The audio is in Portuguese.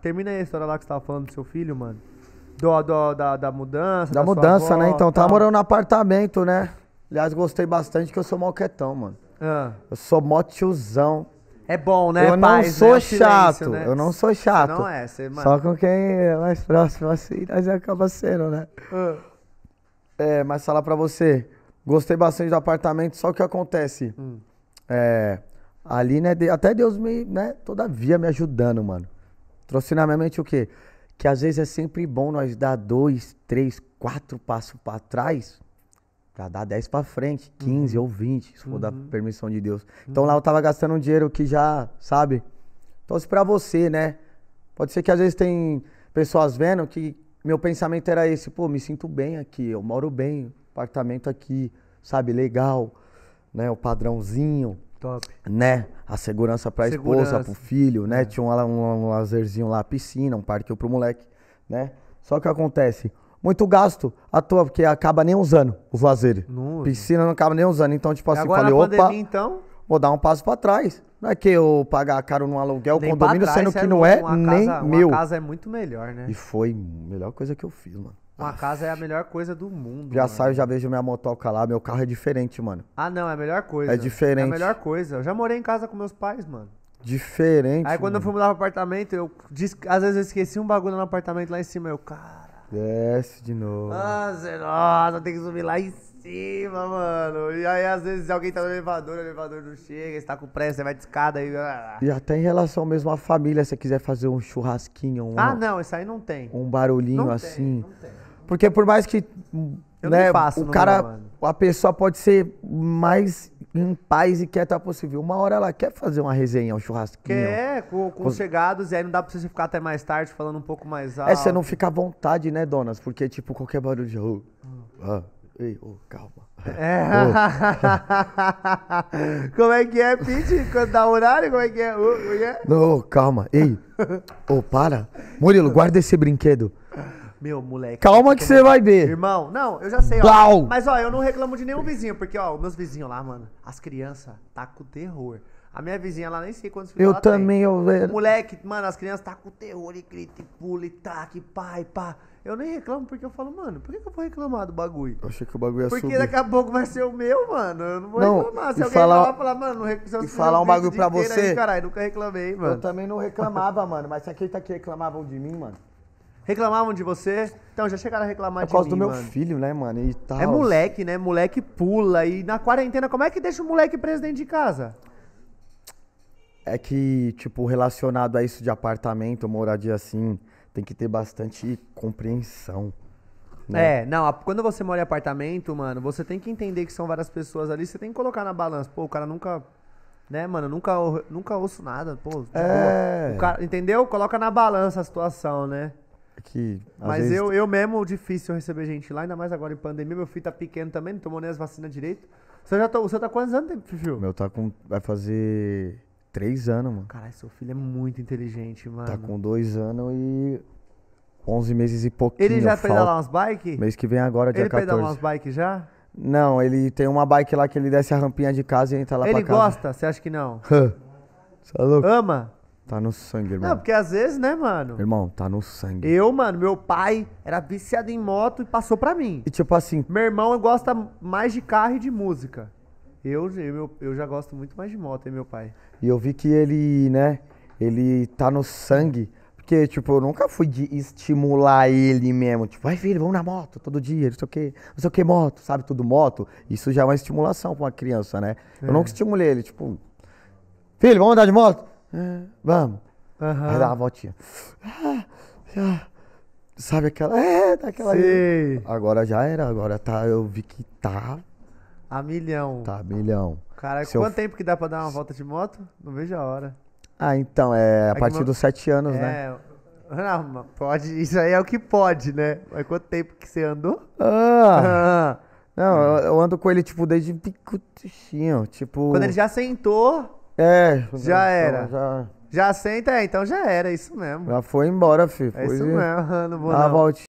Termina aí a história lá que você tava falando do seu filho, mano. Do, do, da, da mudança. Da, da mudança, né? avó, né? Então, tá, morando no apartamento, né? Aliás, gostei bastante que eu sou malquetão, mano. Ah. Eu sou mó tiozão. É bom, né? Eu não né? sou né? chato. Silêncio, né? Eu não sou chato. não é, você, mano. Só com quem é mais próximo, assim, nós acaba sendo, né? Ah. É, mas falar pra você. Gostei bastante do apartamento, só que acontece. Hum. É. Ali, né? Até Deus me, né? Todavia me ajudando, mano na minha mente o quê? Que às vezes é sempre bom nós dar dois, três, quatro passos para trás para dar dez para frente, uhum. quinze uhum. ou vinte, se for uhum. da permissão de Deus. Então uhum. lá eu tava gastando um dinheiro que já, sabe? Então se para você, né? Pode ser que às vezes tem pessoas vendo que meu pensamento era esse, pô, me sinto bem aqui, eu moro bem, apartamento aqui, sabe, legal, né, o padrãozinho. Top. Né? A segurança pra segurança. esposa, pro filho, né? É. Tinha um, um, um lazerzinho lá, piscina, um parque pro moleque, né? Só que acontece, muito gasto à toa, porque acaba nem usando os lazeres. Piscina não acaba nem usando. Então, tipo assim, Agora, falei, pandemia, opa, então... vou dar um passo pra trás. Não é que eu pagar caro num aluguel, nem condomínio, trás, sendo que é não é nem casa, meu. Uma casa é muito melhor, né? E foi a melhor coisa que eu fiz, mano. Uma ah. casa é a melhor coisa do mundo. Já mano. saio, já vejo minha motoca lá. Meu carro é diferente, mano. Ah, não, é a melhor coisa. É diferente. É a melhor coisa. Eu já morei em casa com meus pais, mano. Diferente. Aí quando mano. eu fui mudar pro apartamento, eu às vezes eu esqueci um bagulho no apartamento lá em cima. Eu, cara. Desce de novo. Nossa, nossa, tem que subir lá em cima, mano. E aí, às vezes, alguém tá no elevador, o elevador não chega, você tá com pressa, você vai de escada aí. Ah. E... até em relação mesmo à família, se você quiser fazer um churrasquinho, um. Ah, não, isso aí não tem. Um barulhinho assim. Tem, não tem. Assim. Porque por mais que eu né, faço, o cara, a pessoa pode ser mais em paz e quieta possível. Uma hora ela quer fazer uma resenha, um churrasquinho. Quer, com, com, com... chegados, e aí não dá pra você ficar até mais tarde falando um pouco mais alto. É, você não fica à vontade, né, donas? Porque, tipo, qualquer barulho. Oh, ah, ei, oh, calma. É. Oh. Como é que é, Pete? Quando dá horário, como é que é? é uh, yeah. É? Não, calma. Ei, ô, oh, para. Murilo, guarda esse brinquedo. Meu, moleque. Calma que você vai ver. Irmão, não, eu já sei, ó. Blau. Mas, ó, eu não reclamo de nenhum vizinho, porque, ó, os meus vizinhos lá, mano, as crianças tá com terror. A minha vizinha lá nem sei quantos filhos Eu ela também, tem. eu velho. Moleque, mano, as crianças tá com terror e grita e pula e tac, pai, e pá. Eu nem reclamo porque eu falo, mano, por que, eu vou reclamar do bagulho? Eu achei que o bagulho ia Porque subir. daqui a pouco vai ser o meu, mano. Eu não vou Não, reclamar. Se alguém falar- falar, falar, mano, não reclamo. e falar um bagulho pra você? Caralho, nunca reclamei, mano. Eu também não reclamava, mano. Mas sabe quem tá aqui reclamavam de mim, mano? Reclamavam de você. Então, já chegaram a reclamar é de mim, Por causa do meu mano. filho, né, mano? E é tal. É moleque, né? Moleque pula. E na quarentena, como é que deixa o moleque preso dentro de casa? É que, tipo, relacionado a isso de apartamento, moradia assim, tem que ter bastante compreensão. Né? É, não, a, quando você mora em apartamento, mano, você tem que entender que são várias pessoas ali, você tem que colocar na balança. Pô, o cara nunca. Né, mano, nunca, nunca ouço nada, pô. É. Cara, entendeu? Coloca na balança a situação, né? que. Mas vezes... eu, eu mesmo, difícil receber gente lá, ainda mais agora em pandemia. Meu filho tá pequeno também, não tomou nem as vacinas direito. Você já tá, você tá quantos anos, Fifiu? Meu tá com. Vai fazer três anos, mano. Caralho, seu filho é muito inteligente, mano. Tá com dois anos e. onze meses e pouquinho. Ele já falta... lá umas bike? Mês que vem agora, dia ele 14. Ele pedala umas bike já? Não, ele tem uma bike lá que ele desce a rampinha de casa e entra lá ele pra casa. Ele gosta? Você acha que não? Você é louco? Ama? Tá no sangue, irmão. Não, porque às vezes, né, mano? Irmão, tá no sangue. Eu, mano, meu pai era viciado em moto e passou pra mim. E tipo assim. Meu irmão gosta mais de carro e de música. Eu, eu, eu já gosto muito mais de moto, hein, meu pai. E eu vi que ele, né, ele tá no sangue. Porque, tipo, eu nunca fui de estimular ele mesmo. Tipo, vai filho, vamos na moto todo dia, não sei o quê não sei o que, moto, sabe? Tudo moto. Isso já é uma estimulação pra uma criança, né? É. Eu nunca estimulei ele, tipo, filho, vamos andar de moto? vamos. Uhum. Aí dá uma voltinha. Ah, ah Sabe aquela. É, daquela. Sei. Agora já era, agora tá. Eu vi que tá. A milhão. Tá, a milhão. Cara, quanto eu... tempo que dá pra dar uma volta de moto? Não vejo a hora. Ah, então, é, é a partir dos sete anos, né? é... né? Não, pode, isso aí é o que pode, né? Mas quanto tempo que você andou? Ah, ah. Não, eu, eu, ando com ele, tipo, desde picotinho, tipo... Quando ele já sentou, é. Já então, era. Já... já senta, é, então já era, é isso mesmo. Já foi embora, filho. É foi isso mesmo, não vou A não. voltinha.